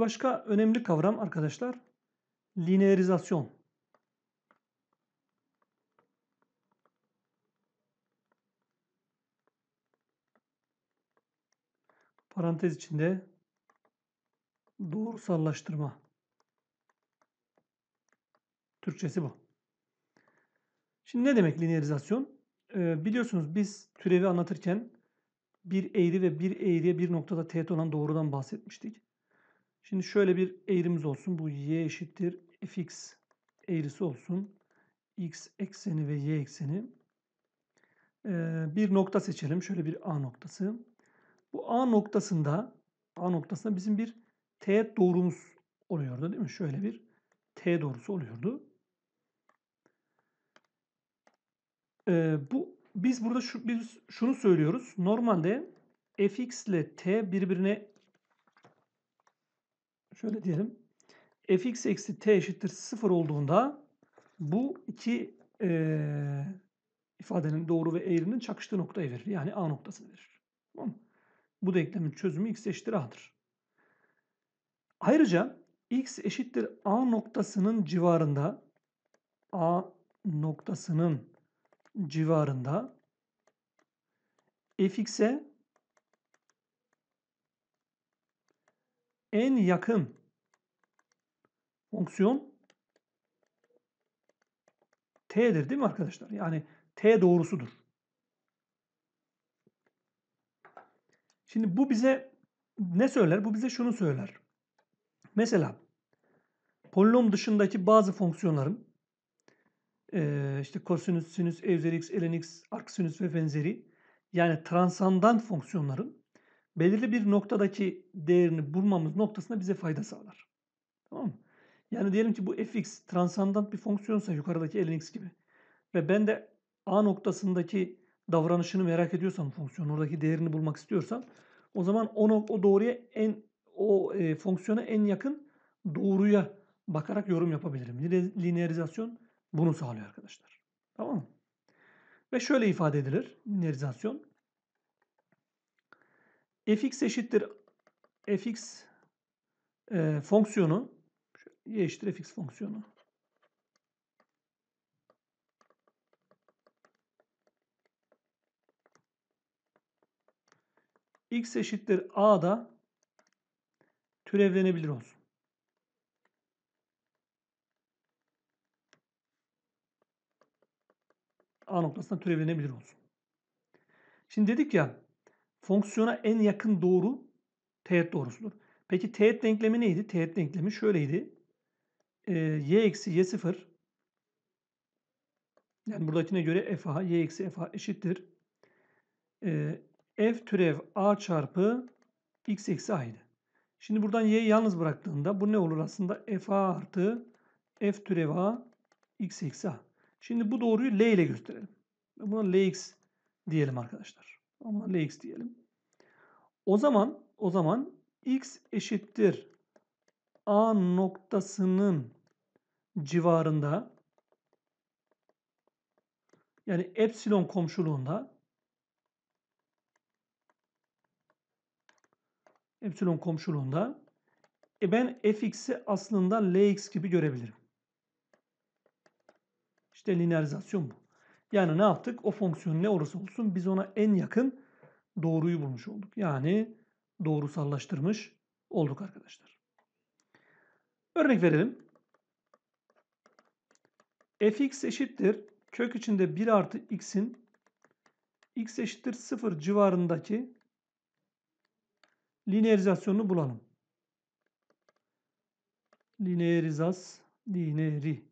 başka önemli kavram arkadaşlar lineerizasyon. Parantez içinde doğrusallaştırma. Türkçesi bu. Şimdi ne demek lineerizasyon? Ee, biliyorsunuz biz türevi anlatırken bir eğri ve bir eğriye bir noktada teğet olan doğrudan bahsetmiştik. Şimdi şöyle bir eğrimiz olsun. Bu y eşittir fx eğrisi olsun. x ekseni ve y ekseni. Ee, bir nokta seçelim. Şöyle bir a noktası. Bu a noktasında a noktasında bizim bir teğet doğrumuz oluyordu değil mi? Şöyle bir t doğrusu oluyordu. Ee, bu biz burada şu, biz şunu söylüyoruz. Normalde fx ile t birbirine Şöyle diyelim. fx eksi t eşittir 0 olduğunda bu iki e, ifadenin doğru ve eğrinin çakıştığı noktayı verir. Yani a noktasını verir. Tamam Bu denklemin çözümü x eşittir a'dır. Ayrıca x eşittir a noktasının civarında a noktasının civarında fx'e en yakın fonksiyon t'dir değil mi arkadaşlar? Yani t doğrusudur. Şimdi bu bize ne söyler? Bu bize şunu söyler. Mesela polinom dışındaki bazı fonksiyonların işte kosinüs, sinüs, e üzeri x, ln x, arc ve benzeri yani transandant fonksiyonların belirli bir noktadaki değerini bulmamız noktasında bize fayda sağlar. Tamam mı? Yani diyelim ki bu fx transandant bir fonksiyonsa yukarıdaki lnx gibi ve ben de a noktasındaki davranışını merak ediyorsam fonksiyonun oradaki değerini bulmak istiyorsam o zaman o, o doğruya en o e, fonksiyona en yakın doğruya bakarak yorum yapabilirim. Linearizasyon bunu sağlıyor arkadaşlar. Tamam mı? Ve şöyle ifade edilir linearizasyon fx eşittir fx e, fonksiyonu y eşittir fx fonksiyonu. x eşittir a da türevlenebilir olsun. A noktasına türevlenebilir olsun. Şimdi dedik ya fonksiyona en yakın doğru teğet doğrusudur. Peki teğet denklemi neydi? Teğet denklemi şöyleydi. Ee, y eksi y sıfır yani buradakine göre f a y eksi f a eşittir. Ee, f türev a çarpı x eksi a idi. Şimdi buradan y'yi yalnız bıraktığında bu ne olur aslında? f a artı f türev a x eksi a. Şimdi bu doğruyu l ile gösterelim. Buna lx diyelim arkadaşlar. Ama x diyelim. O zaman o zaman x eşittir a noktasının civarında yani epsilon komşuluğunda epsilon komşuluğunda e ben fx'i aslında lx gibi görebilirim. İşte linearizasyon bu. Yani ne yaptık? O fonksiyon ne olursa olsun biz ona en yakın doğruyu bulmuş olduk. Yani doğrusallaştırmış olduk arkadaşlar. Örnek verelim. fx eşittir kök içinde 1 artı x'in x eşittir 0 civarındaki lineerizasyonunu bulalım. Lineerizas, lineeri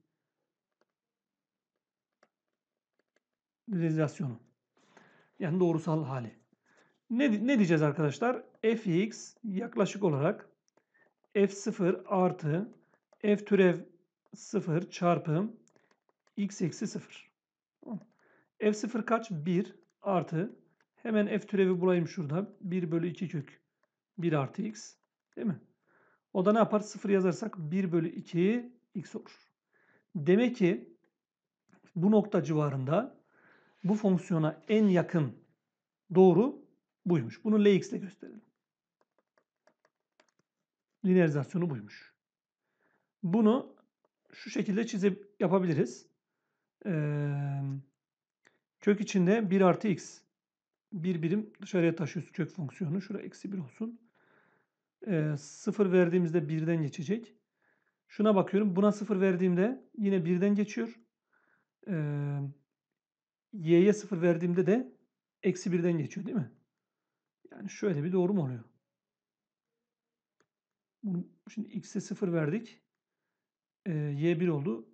derivasyonu. Yani doğrusal hali. Ne, ne diyeceğiz arkadaşlar? fx yaklaşık olarak f0 artı f türev 0 çarpı x eksi 0. f0 kaç? 1 artı hemen f türevi bulayım şurada. 1 bölü 2 kök 1 artı x. Değil mi? O da ne yapar? 0 yazarsak 1 bölü 2 x olur. Demek ki bu nokta civarında bu fonksiyona en yakın doğru buymuş. Bunu Lx ile gösterelim. Linearizasyonu buymuş. Bunu şu şekilde çizip yapabiliriz. Ee, kök içinde 1 artı x. Bir birim dışarıya taşıyoruz kök fonksiyonu. Şura eksi 1 olsun. Ee, 0 verdiğimizde 1'den geçecek. Şuna bakıyorum. Buna 0 verdiğimde yine 1'den geçiyor. Ee, y'ye 0 verdiğimde de eksi 1'den geçiyor değil mi? Yani şöyle bir doğru mu oluyor? Bunu, şimdi x'e 0 verdik. Ee, y 1 oldu.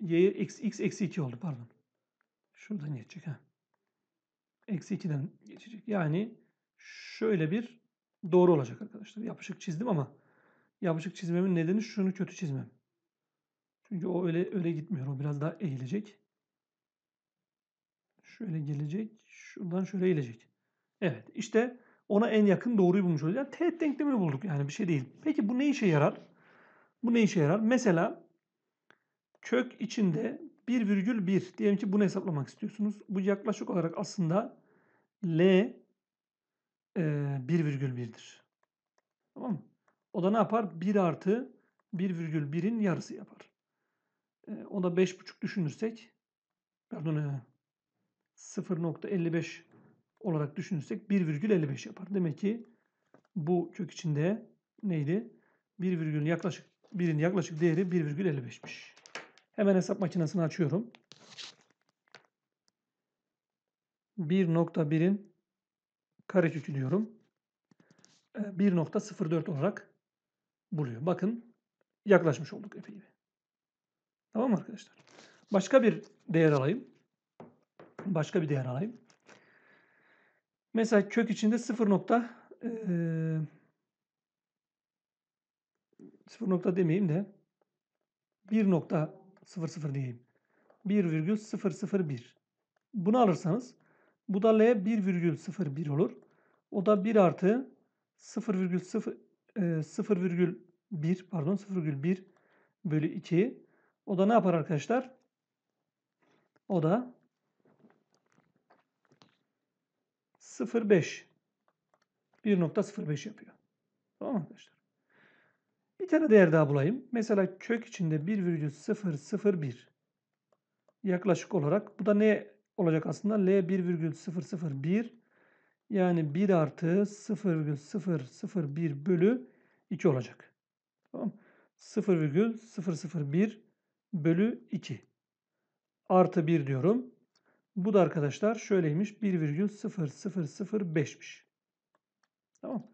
Y'ye eksi, x eksi 2 oldu pardon. Şuradan geçecek ha. Eksi 2'den geçecek. Yani şöyle bir doğru olacak arkadaşlar. Yapışık çizdim ama yapışık çizmemin nedeni şunu kötü çizmem. Çünkü o öyle öyle gitmiyor. O biraz daha eğilecek şöyle gelecek. Şuradan şöyle gelecek. Evet işte ona en yakın doğruyu bulmuş olacağız. Yani teğet denklemini bulduk yani bir şey değil. Peki bu ne işe yarar? Bu ne işe yarar? Mesela kök içinde 1,1 diyelim ki bunu hesaplamak istiyorsunuz. Bu yaklaşık olarak aslında L e, 1,1'dir. Tamam mı? O da ne yapar? 1 artı 1,1'in yarısı yapar. E, o da 5,5 düşünürsek pardon e, 0.55 olarak düşünürsek 1,55 yapar. Demek ki bu kök içinde neydi? 1, yaklaşık 1'in yaklaşık değeri 1,55'miş. Hemen hesap makinesini açıyorum. 1.1'in karekökü diyorum. 1.04 ee, olarak buluyor. Bakın yaklaşmış olduk epey. Tamam mı arkadaşlar? Başka bir değer alayım başka bir değer alayım. Mesela kök içinde 0 nokta e, 0 nokta demeyeyim de 1 nokta 00 diyeyim. virgül 1,001. Bunu alırsanız bu da L virgül 1,01 olur. O da 1 artı virgül virgül 0,1 pardon virgül 0,1 bölü 2. O da ne yapar arkadaşlar? O da 0.5 1.05 yapıyor. Tamam mı arkadaşlar? Bir tane değer daha bulayım. Mesela kök içinde 1,001 yaklaşık olarak bu da ne olacak aslında? L 1,001 yani 1 artı 0,001 bölü 2 olacak. Tamam 0,001 bölü 2 artı 1 diyorum. Bu da arkadaşlar şöyleymiş 1,0005'miş. Tamam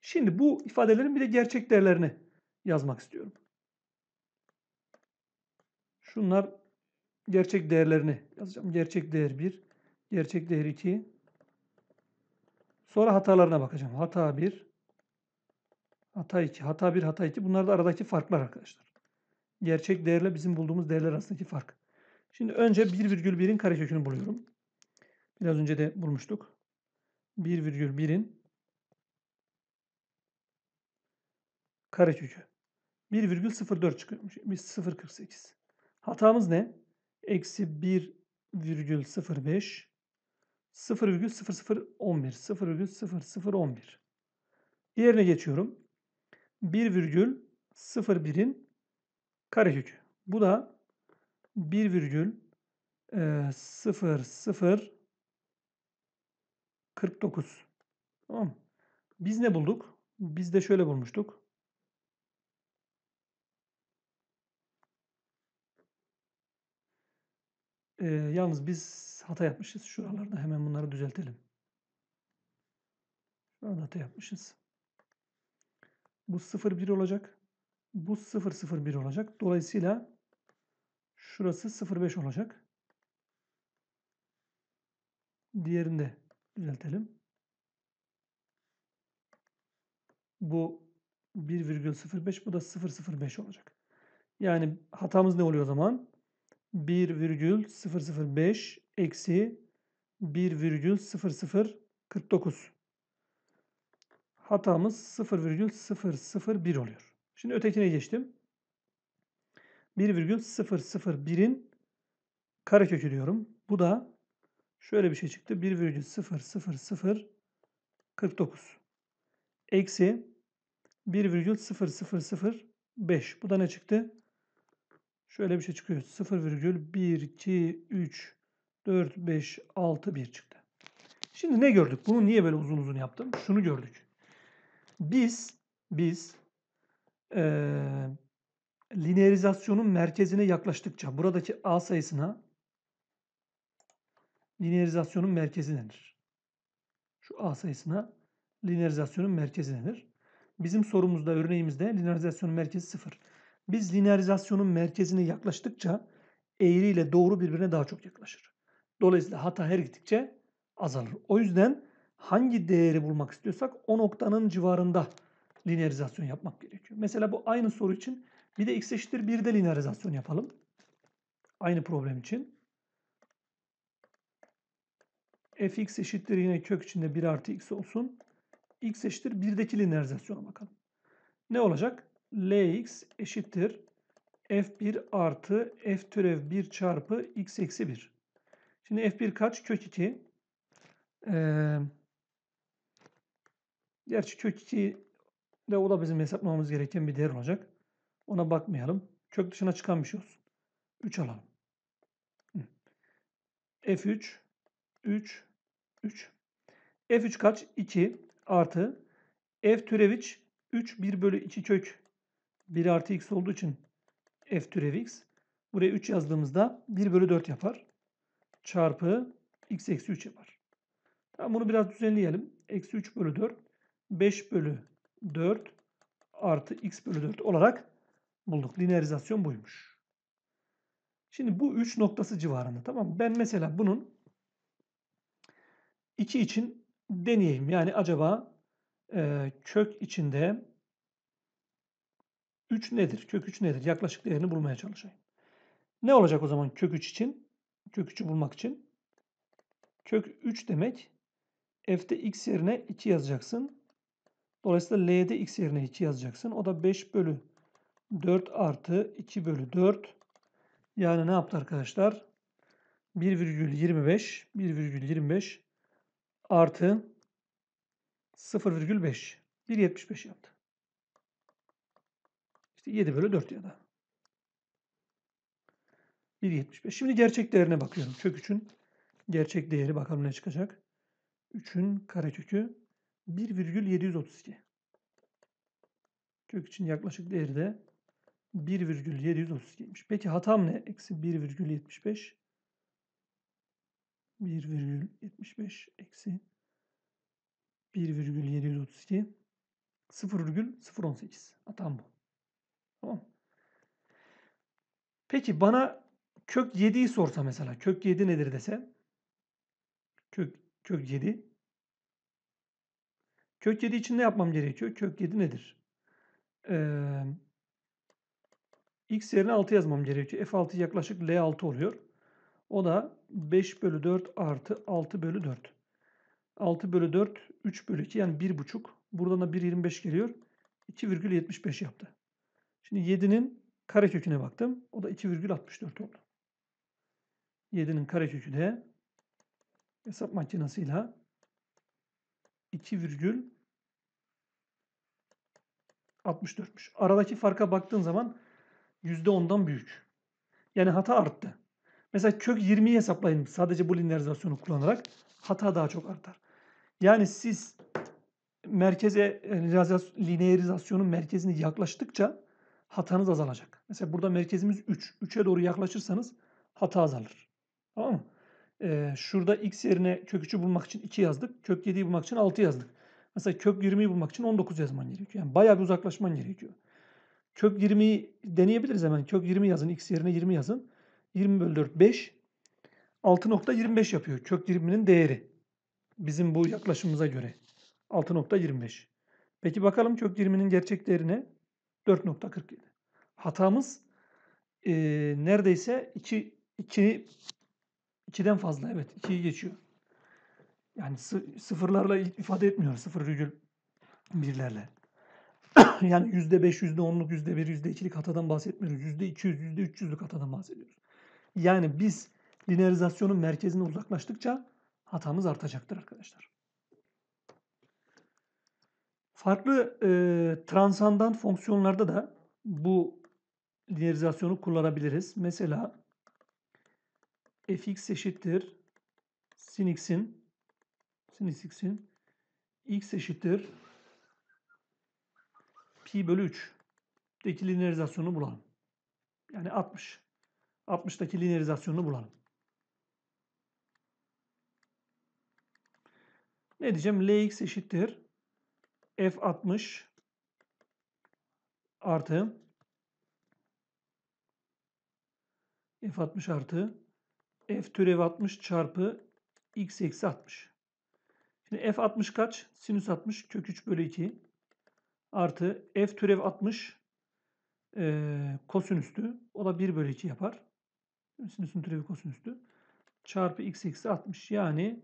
Şimdi bu ifadelerin bir de gerçek değerlerini yazmak istiyorum. Şunlar gerçek değerlerini yazacağım. Gerçek değer 1, gerçek değer 2. Sonra hatalarına bakacağım. Hata 1, hata 2, hata 1, hata 2. Bunlar da aradaki farklar arkadaşlar. Gerçek değerle bizim bulduğumuz değerler arasındaki fark. Şimdi önce 1,1'in karekökünü buluyorum. Biraz önce de bulmuştuk. 1,1'in karekökü. 1,04 çıkıyormuş. 0,48. Hatamız ne? Eksi 1,05 0,0011 0,0011 Diğerine geçiyorum. 1,01'in karekökü. Bu da 1 virgül 0 0 49. Tamam Biz ne bulduk? Biz de şöyle bulmuştuk. Ee, yalnız biz hata yapmışız. Şuralarda hemen bunları düzeltelim. Şurada hata yapmışız. Bu 0-1 olacak. Bu 0-0-1 olacak. Dolayısıyla Şurası 0,5 olacak. Diğerini de düzeltelim. Bu 1,05 bu da 0,05 olacak. Yani hatamız ne oluyor o zaman? 1,005 eksi 1,0049. Hatamız 0,001 oluyor. Şimdi ötekine geçtim. 1,001'in karekökü diyorum. Bu da şöyle bir şey çıktı. 1,00049 eksi 1,0005. Bu da ne çıktı? Şöyle bir şey çıkıyor. 0,1, 2, 3, 4, 5, 6, 1 çıktı. Şimdi ne gördük? Bunu niye böyle uzun uzun yaptım? Şunu gördük. Biz, biz ee, lineerizasyonun merkezine yaklaştıkça buradaki A sayısına lineerizasyonun merkezi denir. Şu A sayısına lineerizasyonun merkezi denir. Bizim sorumuzda, örneğimizde lineerizasyonun merkezi 0. Biz lineerizasyonun merkezine yaklaştıkça eğri ile doğru birbirine daha çok yaklaşır. Dolayısıyla hata her gittikçe azalır. O yüzden hangi değeri bulmak istiyorsak o noktanın civarında lineerizasyon yapmak gerekiyor. Mesela bu aynı soru için bir de x eşittir 1'de linearizasyon yapalım. Aynı problem için. fx eşittir yine kök içinde 1 artı x olsun. x eşittir 1'deki linearizasyona bakalım. Ne olacak? lx eşittir f1 artı f türev 1 çarpı x eksi 1. Şimdi f1 kaç? Kök 2. Ee, gerçi kök 2 de o da bizim hesaplamamız gereken bir değer olacak. Ona bakmayalım. Kök dışına çıkan bir şey olsun. 3 alalım. F3 3 3 F3 kaç? 2 artı F türeviç 3 1 bölü 2 kök 1 artı x olduğu için F türev x. Buraya 3 yazdığımızda 1 bölü 4 yapar. Çarpı x eksi 3 yapar. Tamam bunu biraz düzenleyelim. Eksi 3 bölü 4 5 bölü 4 artı x bölü 4 olarak bulduk. Linearizasyon buymuş. Şimdi bu 3 noktası civarında tamam mı? Ben mesela bunun 2 için deneyeyim. Yani acaba e, kök içinde 3 nedir? Kök 3 nedir? Yaklaşık değerini bulmaya çalışayım. Ne olacak o zaman kök 3 için? Kök 3'ü bulmak için. Kök 3 demek f'de x yerine 2 yazacaksın. Dolayısıyla l'de x yerine 2 yazacaksın. O da 5 bölü 4 artı 2 bölü 4 yani ne yaptı arkadaşlar? 1,25 1,25 artı 0,5 1,75 yaptı. İşte 7 bölü 4 ya da. 1.75. Şimdi gerçek değerine bakıyorum. Kök 3'ün gerçek değeri bakalım ne çıkacak. 3'ün karekökü 1,732. Kök için yaklaşık değeri de 1,732'ymiş. Peki hatam ne? Eksi 1,75. 1,75 eksi 1,732 0,018. Hatam bu. Tamam Peki bana kök 7'yi sorsa mesela. Kök 7 nedir dese. Kök, kök 7. Kök 7 için ne yapmam gerekiyor? Kök 7 nedir? Eee X yerine 6 yazmam gerekiyor. F6 yaklaşık L6 oluyor. O da 5 bölü 4 artı 6 bölü 4. 6 bölü 4 3 bölü 2 yani 1,5. Buradan da 1,25 geliyor. 2,75 yaptı. Şimdi 7'nin kareköküne baktım. O da 2,64 oldu. 7'nin karekökü de hesap makinasıyla 2,64'müş. Aradaki farka baktığın zaman %10'dan büyük. Yani hata arttı. Mesela kök 20'yi hesaplayın sadece bu linearizasyonu kullanarak hata daha çok artar. Yani siz merkeze linearizasyonun merkezini yaklaştıkça hatanız azalacak. Mesela burada merkezimiz 3. 3'e doğru yaklaşırsanız hata azalır. Tamam mı? Ee, şurada x yerine kök 3'ü bulmak için 2 yazdık. Kök 7'yi bulmak için 6 yazdık. Mesela kök 20'yi bulmak için 19 yazman gerekiyor. Yani bayağı bir uzaklaşman gerekiyor. Kök 20'yi deneyebiliriz hemen. Kök 20 yazın. X yerine 20 yazın. 20 bölü 4 5. 6.25 yapıyor. Kök 20'nin değeri. Bizim bu yaklaşımımıza göre. 6.25. Peki bakalım kök 20'nin gerçek değerine 4.47. Hatamız e, neredeyse 2, 2 2'den fazla evet 2'yi geçiyor. Yani sıfırlarla ifade etmiyor. Sıfır virgül birlerle. yani %5, %10'luk, %1, %2'lik hatadan bahsetmiyoruz. %200, %300'lük hatadan bahsediyoruz. Yani biz linearizasyonun merkezine uzaklaştıkça hatamız artacaktır arkadaşlar. Farklı e, transandant fonksiyonlarda da bu linearizasyonu kullanabiliriz. Mesela fx eşittir sin x'in sin x'in x eşittir pi bölü 3 deki linearizasyonunu bulalım. Yani 60. 60'daki linearizasyonunu bulalım. Ne diyeceğim? Lx eşittir. F60 artı F60 artı F türev 60 çarpı x eksi 60. Şimdi F60 kaç? Sinüs 60 kök 3 bölü 2 artı f türev 60 e, kosinüstü. O da 1 bölü 2 yapar. Sinüsün türevi kosinüstü. Çarpı x eksi 60 yani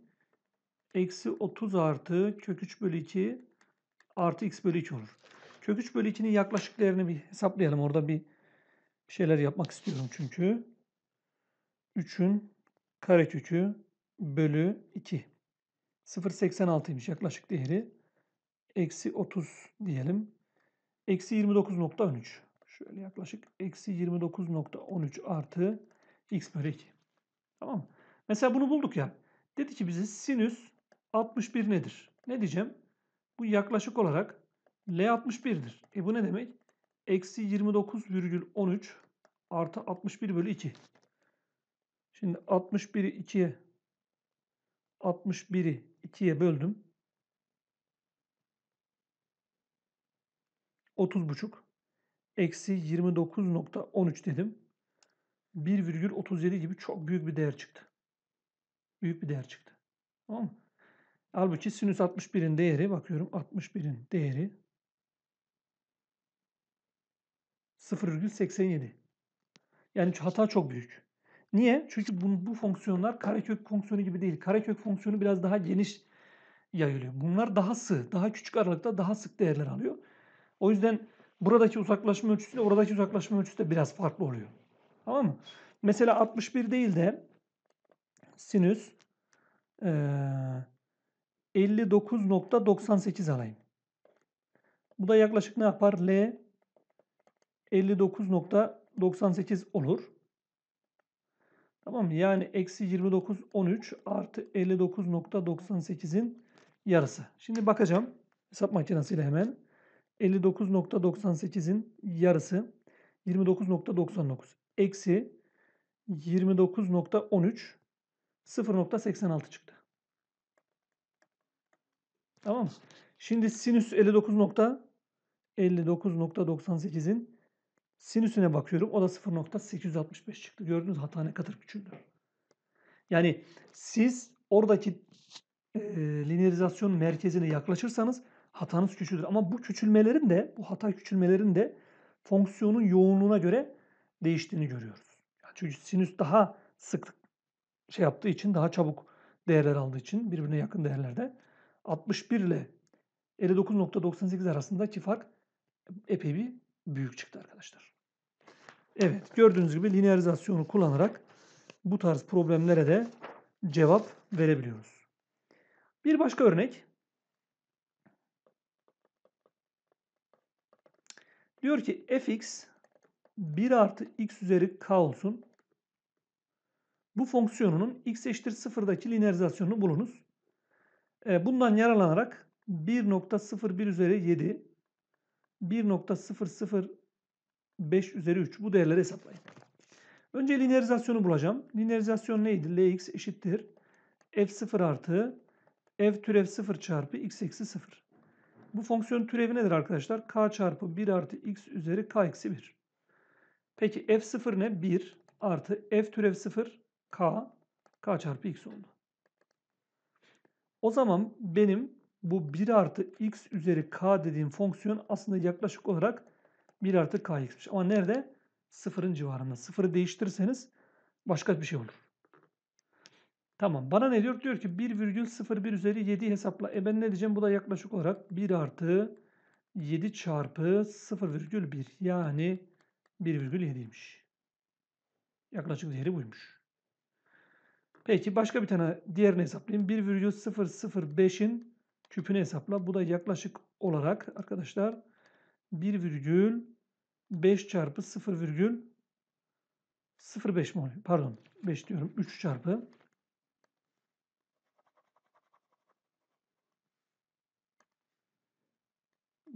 eksi 30 artı kök 3 bölü 2 artı x bölü 2 olur. Kök 3 bölü 2'nin yaklaşık değerini bir hesaplayalım. Orada bir şeyler yapmak istiyorum çünkü. 3'ün karekökü bölü 2. 0.86'ymış yaklaşık değeri eksi 30 diyelim. Eksi 29.13. Şöyle yaklaşık eksi 29.13 artı x bölü 2. Tamam mı? Mesela bunu bulduk ya. Dedi ki bize sinüs 61 nedir? Ne diyeceğim? Bu yaklaşık olarak L 61'dir. E bu ne demek? Eksi 29,13 artı 61 bölü 2. Şimdi 61'i 2'ye 61'i 2'ye böldüm. 30,5 eksi 29.13 dedim. 1,37 gibi çok büyük bir değer çıktı. Büyük bir değer çıktı. Tamam mı? Halbuki sinüs 61'in değeri bakıyorum 61'in değeri 0,87. Yani hata çok büyük. Niye? Çünkü bu, bu fonksiyonlar karekök fonksiyonu gibi değil. Karekök fonksiyonu biraz daha geniş yayılıyor. Bunlar daha sığ, daha küçük aralıkta daha sık değerler alıyor. O yüzden buradaki uzaklaşma ölçüsüyle oradaki uzaklaşma ölçüsü de biraz farklı oluyor. Tamam mı? Mesela 61 değil de sinüs e, 59.98 alayım. Bu da yaklaşık ne yapar? L 59.98 olur. Tamam mı? Yani eksi 29, 13 artı 59.98'in yarısı. Şimdi bakacağım hesap makinesiyle hemen. 59.98'in yarısı 29.99 eksi 29.13 0.86 çıktı. Tamam mı? Şimdi sinüs 59.59.98'in sinüsüne bakıyorum. O da 0.865 çıktı. Gördünüz hata ne kadar küçüldü. Yani siz oradaki e, linearizasyon merkezine yaklaşırsanız hatanız küçülür. Ama bu küçülmelerin de, bu hata küçülmelerin de fonksiyonun yoğunluğuna göre değiştiğini görüyoruz. çünkü sinüs daha sık şey yaptığı için, daha çabuk değerler aldığı için birbirine yakın değerlerde 61 ile 59.98 arasındaki fark epey bir büyük çıktı arkadaşlar. Evet gördüğünüz gibi linearizasyonu kullanarak bu tarz problemlere de cevap verebiliyoruz. Bir başka örnek Diyor ki fx 1 artı x üzeri k olsun. Bu fonksiyonunun x eşittir 0'daki linearizasyonunu bulunuz. E, bundan yararlanarak 1.01 üzeri 7, 1.005 üzeri 3 bu değerleri hesaplayın. Önce linearizasyonu bulacağım. Linearizasyon neydi? Lx eşittir f0 artı f türev 0 çarpı x eksi 0. Bu fonksiyonun türevi nedir arkadaşlar? k çarpı 1 artı x üzeri k eksi 1. Peki f0 ne? 1 artı f türev 0 k. k çarpı x oldu. O zaman benim bu 1 artı x üzeri k dediğim fonksiyon aslında yaklaşık olarak 1 artı k kx'miş. Ama nerede? Sıfırın civarında. Sıfırı değiştirirseniz başka bir şey olur. Tamam bana ne diyor? Diyor ki 1,01 üzeri 7 hesapla. E ben ne diyeceğim? Bu da yaklaşık olarak 1 artı 7 çarpı 0,1 yani 1,7'ymiş. Yaklaşık değeri buymuş. Peki başka bir tane diğerini hesaplayayım. 1,005'in küpünü hesapla. Bu da yaklaşık olarak arkadaşlar 1,5 çarpı 0,05 mi oluyor? Pardon 5 diyorum 3 çarpı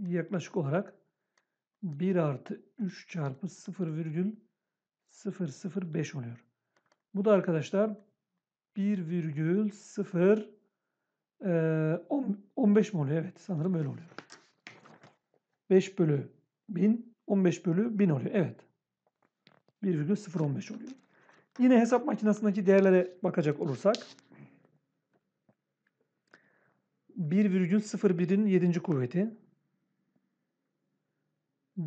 yaklaşık olarak 1 artı 3 çarpı 0,005 oluyor. Bu da arkadaşlar 1,015 e, mi oluyor? Evet sanırım öyle oluyor. 5 bölü 1000 15 bölü 1000 oluyor. Evet. 1,015 oluyor. Yine hesap makinesindeki değerlere bakacak olursak 1,01'in 7. kuvveti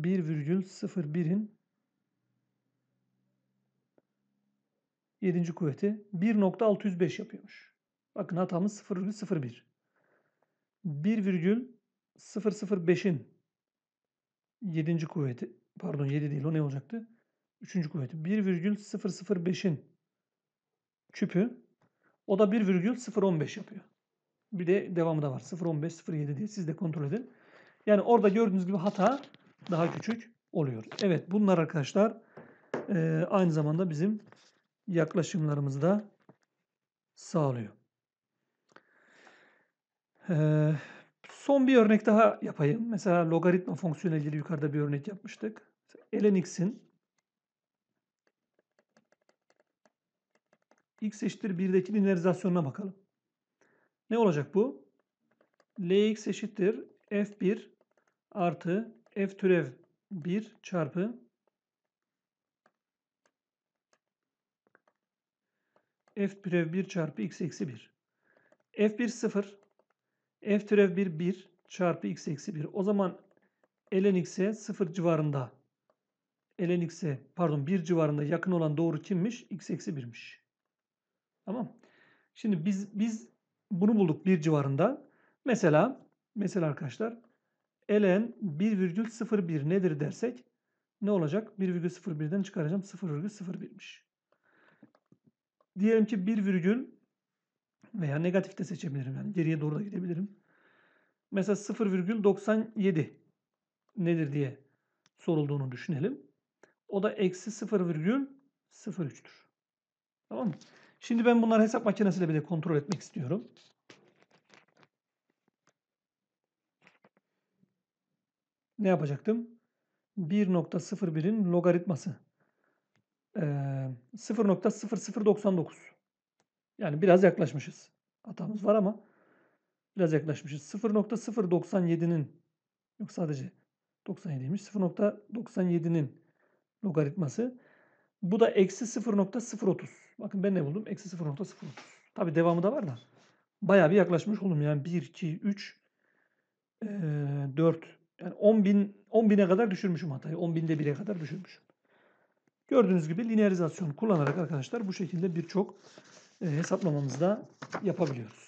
1,01'in 7. kuvveti 1.605 yapıyormuş. Bakın hatamız 0,01. 1,005'in 7. kuvveti pardon 7 değil o ne olacaktı? 3. kuvveti 1,005'in küpü o da 1,015 yapıyor. Bir de devamı da var. 0,15, 0,7 diye siz de kontrol edin. Yani orada gördüğünüz gibi hata daha küçük oluyor. Evet bunlar arkadaşlar e, aynı zamanda bizim yaklaşımlarımızı da sağlıyor. E, son bir örnek daha yapayım. Mesela logaritma fonksiyonu ilgili yukarıda bir örnek yapmıştık. Ln x'in x eşittir 1'deki linearizasyonuna bakalım. Ne olacak bu? Lx eşittir f1 artı f türev 1 çarpı f türev 1 çarpı x eksi 1. f1 0, f türev 1 1 çarpı x eksi 1. O zaman ln x'e 0 civarında ln x'e pardon 1 civarında yakın olan doğru kimmiş? x eksi 1'miş. Tamam. Şimdi biz biz bunu bulduk 1 civarında. Mesela mesela arkadaşlar ln 1,01 nedir dersek ne olacak? 1,01'den çıkaracağım 0,01'miş. Diyelim ki 1 virgül veya negatif de seçebilirim. Yani geriye doğru da gidebilirim. Mesela 0,97 nedir diye sorulduğunu düşünelim. O da eksi 0,03'tür. Tamam mı? Şimdi ben bunları hesap makinesiyle bile kontrol etmek istiyorum. ne yapacaktım? 1.01'in logaritması. Ee, 0.0099. Yani biraz yaklaşmışız. Hatamız var ama biraz yaklaşmışız. 0.097'nin yok sadece 97'ymiş. 0.97'nin logaritması. Bu da eksi 0.030. Bakın ben ne buldum? Eksi 0.030. Tabi devamı da var da. Bayağı bir yaklaşmış oldum. Yani 1, 2, 3, 4, yani 10 bin 10 bine kadar düşürmüşüm hatayı. 10 binde 1'e kadar düşürmüşüm. Gördüğünüz gibi linearizasyon kullanarak arkadaşlar bu şekilde birçok e, hesaplamamızda yapabiliyoruz.